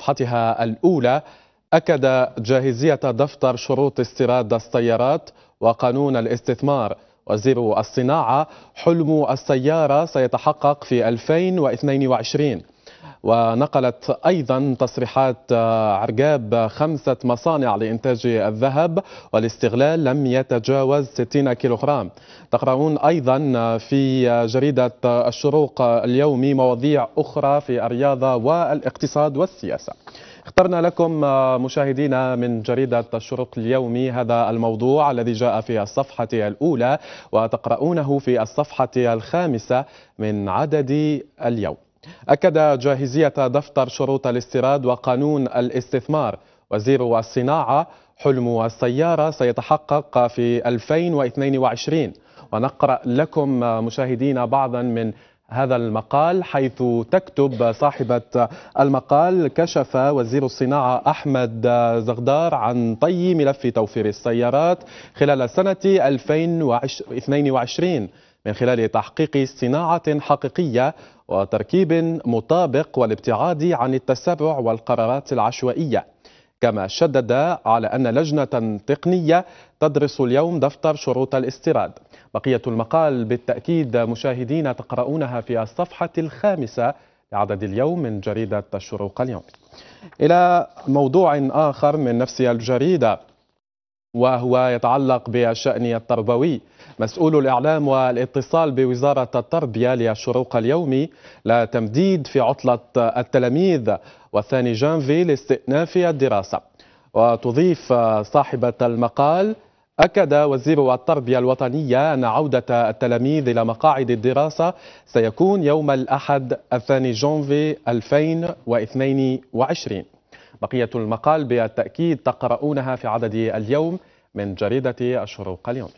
صفحتها الأولى أكد جاهزية دفتر شروط استيراد السيارات وقانون الاستثمار وزير الصناعة حلم السيارة سيتحقق في 2022 ونقلت أيضا تصريحات آه، عرقاب خمسة مصانع لإنتاج الذهب والاستغلال لم يتجاوز 60 كيلوغرام تقرؤون أيضا آه، في آه، جريدة الشروق اليومي مواضيع أخرى في الرياضة والاقتصاد والسياسة اخترنا لكم مشاهدينا من جريدة الشروق اليومي هذا الموضوع الذي جاء في الصفحة الأولى وتقرؤونه في الصفحة الخامسة من عدد اليوم أكد جاهزية دفتر شروط الاستيراد وقانون الاستثمار وزير الصناعة حلم السيارة سيتحقق في 2022 ونقرأ لكم مشاهدينا بعضا من هذا المقال حيث تكتب صاحبة المقال كشف وزير الصناعة أحمد زغدار عن طي ملف توفير السيارات خلال سنة 2022 من خلال تحقيق صناعة حقيقية وتركيب مطابق والابتعاد عن التسرع والقرارات العشوائية كما شدد على أن لجنة تقنية تدرس اليوم دفتر شروط الاستيراد بقية المقال بالتأكيد مشاهدين تقرؤونها في الصفحة الخامسة لعدد اليوم من جريدة الشروق اليومي إلى موضوع آخر من نفس الجريدة وهو يتعلق بالشأن التربوي مسؤول الإعلام والاتصال بوزارة التربية للشروق اليومي لا تمديد في عطلة التلاميذ والثاني جانفي لاستئناف الدراسة وتضيف صاحبة المقال أكد وزير التربية الوطنية أن عودة التلاميذ إلى مقاعد الدراسة سيكون يوم الأحد الثاني جانفي 2022 بقية المقال بالتأكيد تقرؤونها في عدد اليوم من جريدة الشروق اليومي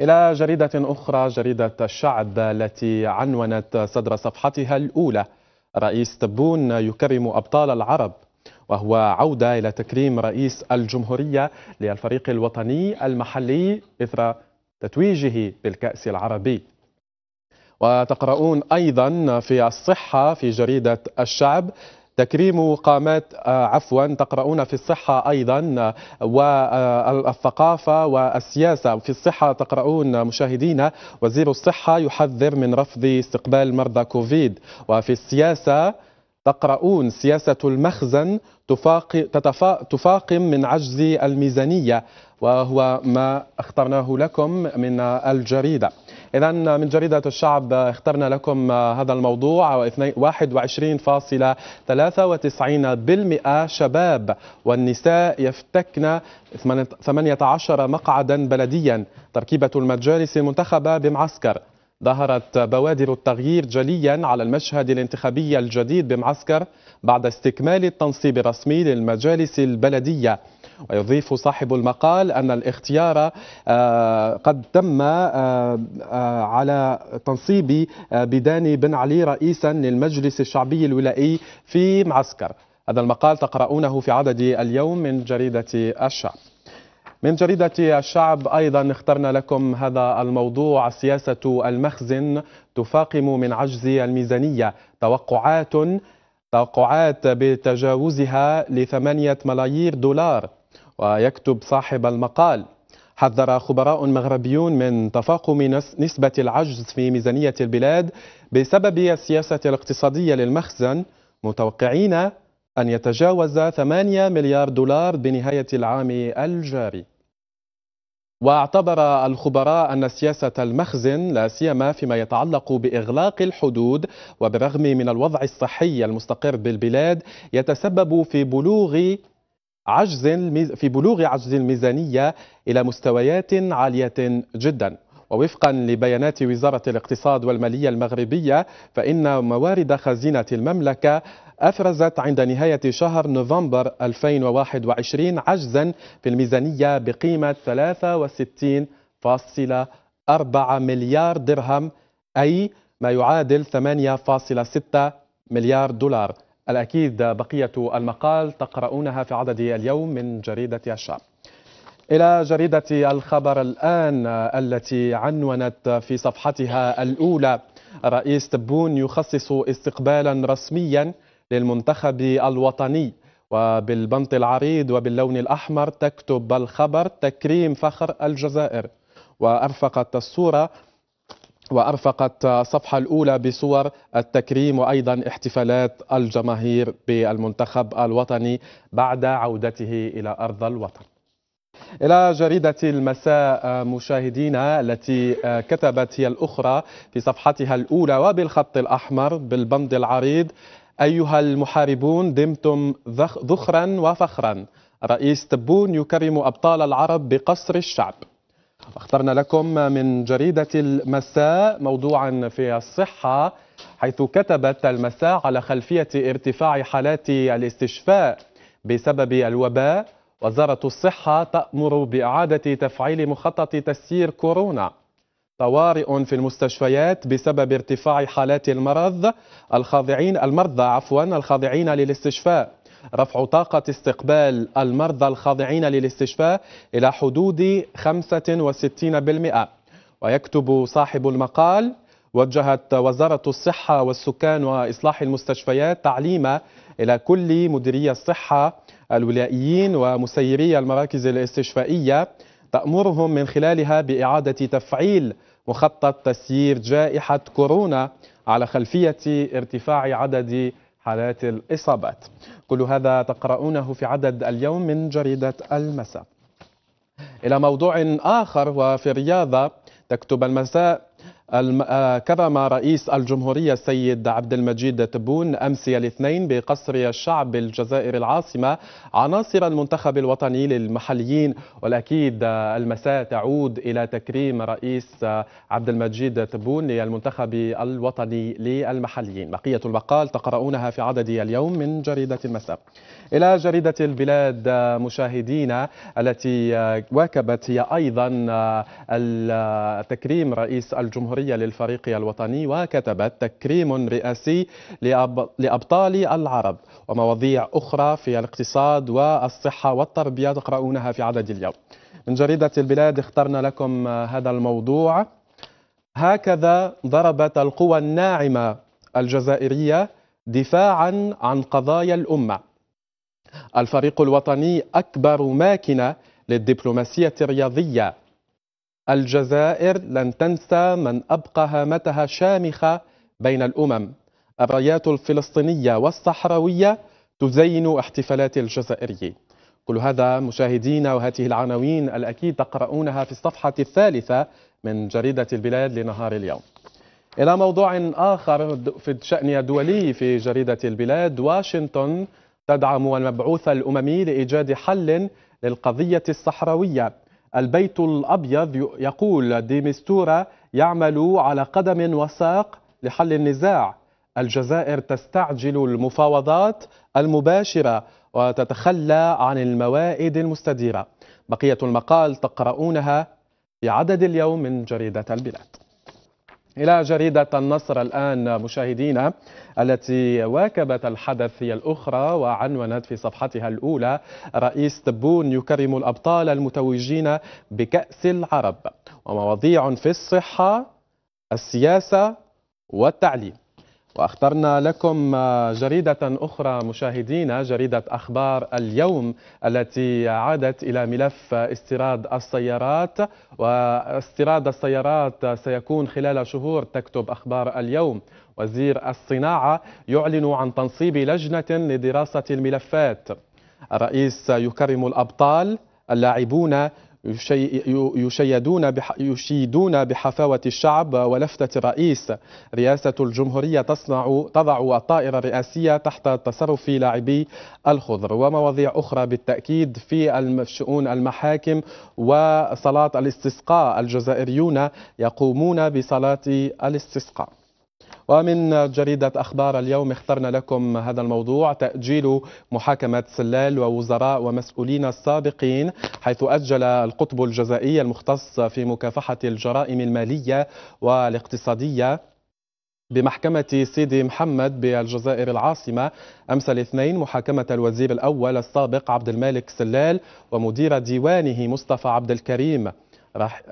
إلى جريدة أخرى جريدة الشعب التي عنونت صدر صفحتها الأولى رئيس تبون يكرم أبطال العرب وهو عودة إلى تكريم رئيس الجمهورية للفريق الوطني المحلي إثر تتويجه بالكأس العربي وتقرؤون أيضا في الصحة في جريدة الشعب تكريم قامات آه، عفوا تقرؤون في الصحة أيضا آه، والثقافة والسياسة في الصحة تقرؤون مشاهدينا وزير الصحة يحذر من رفض استقبال مرضى كوفيد وفي السياسة تقرؤون سياسة المخزن تفاقم من عجز الميزانية وهو ما اخترناه لكم من الجريدة إذا من جريدة الشعب اخترنا لكم هذا الموضوع 21.93% شباب والنساء يفتكن 18 مقعدا بلديا تركيبة المجالس المنتخبة بمعسكر ظهرت بوادر التغيير جليا على المشهد الانتخابي الجديد بمعسكر بعد استكمال التنصيب الرسمي للمجالس البلديه ويضيف صاحب المقال أن الاختيار آه، قد تم آه، آه، على تنصيب بداني بن علي رئيسا للمجلس الشعبي الولائي في معسكر هذا المقال تقرؤونه في عدد اليوم من جريدة الشعب من جريدة الشعب أيضا اخترنا لكم هذا الموضوع سياسة المخزن تفاقم من عجز الميزانية توقعات توقعات بتجاوزها لثمانية ملايير دولار ويكتب صاحب المقال حذر خبراء مغربيون من تفاقم نسبة العجز في ميزانية البلاد بسبب السياسة الاقتصادية للمخزن متوقعين أن يتجاوز 8 مليار دولار بنهاية العام الجاري واعتبر الخبراء أن سياسة المخزن لا سيما فيما يتعلق بإغلاق الحدود وبالرغم من الوضع الصحي المستقر بالبلاد يتسبب في بلوغ عجز في بلوغ عجز الميزانية إلى مستويات عالية جدا ووفقا لبيانات وزارة الاقتصاد والمالية المغربية فإن موارد خزينة المملكة أفرزت عند نهاية شهر نوفمبر 2021 عجزا في الميزانية بقيمة 63.4 مليار درهم أي ما يعادل 8.6 مليار دولار الأكيد بقية المقال تقرؤونها في عدد اليوم من جريدة الشعب إلى جريدة الخبر الآن التي عنونت في صفحتها الأولى رئيس تبون يخصص استقبالا رسميا للمنتخب الوطني وبالبنط العريض وباللون الأحمر تكتب الخبر تكريم فخر الجزائر وأرفقت الصورة وأرفقت الصفحة الأولى بصور التكريم وأيضا احتفالات الجماهير بالمنتخب الوطني بعد عودته إلى أرض الوطن إلى جريدة المساء مشاهدينا التي كتبت هي الأخرى في صفحتها الأولى وبالخط الأحمر بالبند العريض أيها المحاربون دمتم ذخرا وفخرا رئيس تبون يكرم أبطال العرب بقصر الشعب اخترنا لكم من جريدة المساء موضوعا في الصحة حيث كتبت المساء على خلفية ارتفاع حالات الاستشفاء بسبب الوباء وزارة الصحة تأمر بإعادة تفعيل مخطط تسيير كورونا طوارئ في المستشفيات بسبب ارتفاع حالات المرض الخاضعين المرضى عفوا الخاضعين للاستشفاء رفع طاقة استقبال المرضى الخاضعين للاستشفاء إلى حدود 65% ويكتب صاحب المقال وجهت وزارة الصحة والسكان وإصلاح المستشفيات تعليما إلى كل مديري الصحة الولائيين ومسيري المراكز الاستشفائية تأمرهم من خلالها بإعادة تفعيل مخطط تسيير جائحة كورونا على خلفية ارتفاع عدد حالات الإصابات كل هذا تقرؤونه في عدد اليوم من جريدة المساء إلى موضوع آخر وفي الرياضة تكتب المساء آه، كرم رئيس الجمهورية السيد عبد المجيد تبون أمس الاثنين بقصر الشعب الجزائر العاصمة عناصر المنتخب الوطني للمحليين والأكيد آه، المساء تعود إلى تكريم رئيس آه، عبد المجيد تبون للمنتخب الوطني للمحليين بقية المقال تقرؤونها في عدد اليوم من جريدة المساء إلى جريدة البلاد آه، مشاهدينا التي آه، واكبت هي أيضا آه، تكريم رئيس الجمهورية للفريق الوطني وكتبت تكريم رئاسي لأبطال العرب ومواضيع أخرى في الاقتصاد والصحة والتربية تقرؤونها في عدد اليوم من جريدة البلاد اخترنا لكم هذا الموضوع هكذا ضربت القوى الناعمة الجزائرية دفاعا عن قضايا الأمة الفريق الوطني أكبر ماكنة للدبلوماسية الرياضية الجزائر لن تنسى من أبقى هامتها شامخة بين الأمم الرايات الفلسطينية والصحراوية تزين احتفالات الجزائريين كل هذا مشاهدينا وهذه العناوين الأكيد تقرؤونها في الصفحة الثالثة من جريدة البلاد لنهار اليوم إلى موضوع آخر في الشأن الدولي في جريدة البلاد واشنطن تدعم المبعوث الأممي لإيجاد حل للقضية الصحراوية البيت الأبيض يقول ديمستورا يعمل على قدم وساق لحل النزاع الجزائر تستعجل المفاوضات المباشرة وتتخلى عن الموائد المستديرة بقية المقال تقرؤونها في عدد اليوم من جريدة البلاد إلى جريدة النصر الآن مشاهدينا التي واكبت الحدث هي الأخرى وعنونت في صفحتها الأولى رئيس تبون يكرم الأبطال المتوجين بكأس العرب ومواضيع في الصحة السياسة والتعليم واخترنا لكم جريده اخرى مشاهدينا جريده اخبار اليوم التي عادت الى ملف استيراد السيارات واستيراد السيارات سيكون خلال شهور تكتب اخبار اليوم وزير الصناعه يعلن عن تنصيب لجنه لدراسه الملفات الرئيس يكرم الابطال اللاعبون يشيدون يشيدون بحفاوة الشعب ولفتة الرئيس رئاسة الجمهورية تصنع تضع الطائرة الرئاسية تحت تصرف لاعبي الخضر ومواضيع أخرى بالتأكيد في شؤون المحاكم وصلاة الاستسقاء الجزائريون يقومون بصلاة الاستسقاء ومن جريدة أخبار اليوم اخترنا لكم هذا الموضوع تأجيل محاكمة سلال ووزراء ومسؤولين السابقين حيث أجل القطب الجزائي المختص في مكافحة الجرائم المالية والاقتصادية بمحكمة سيدي محمد بالجزائر العاصمة أمس الاثنين محاكمة الوزير الأول السابق عبد المالك سلال ومدير ديوانه مصطفى عبد الكريم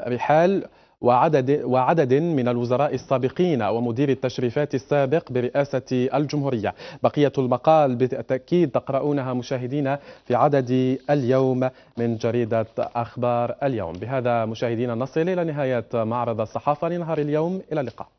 رحال وعدد, وعدد من الوزراء السابقين ومدير التشريفات السابق برئاسة الجمهورية بقية المقال بالتأكيد تقرؤونها مشاهدينا في عدد اليوم من جريدة أخبار اليوم بهذا مشاهدينا نصل إلى نهاية معرض الصحافة لنهار اليوم إلى اللقاء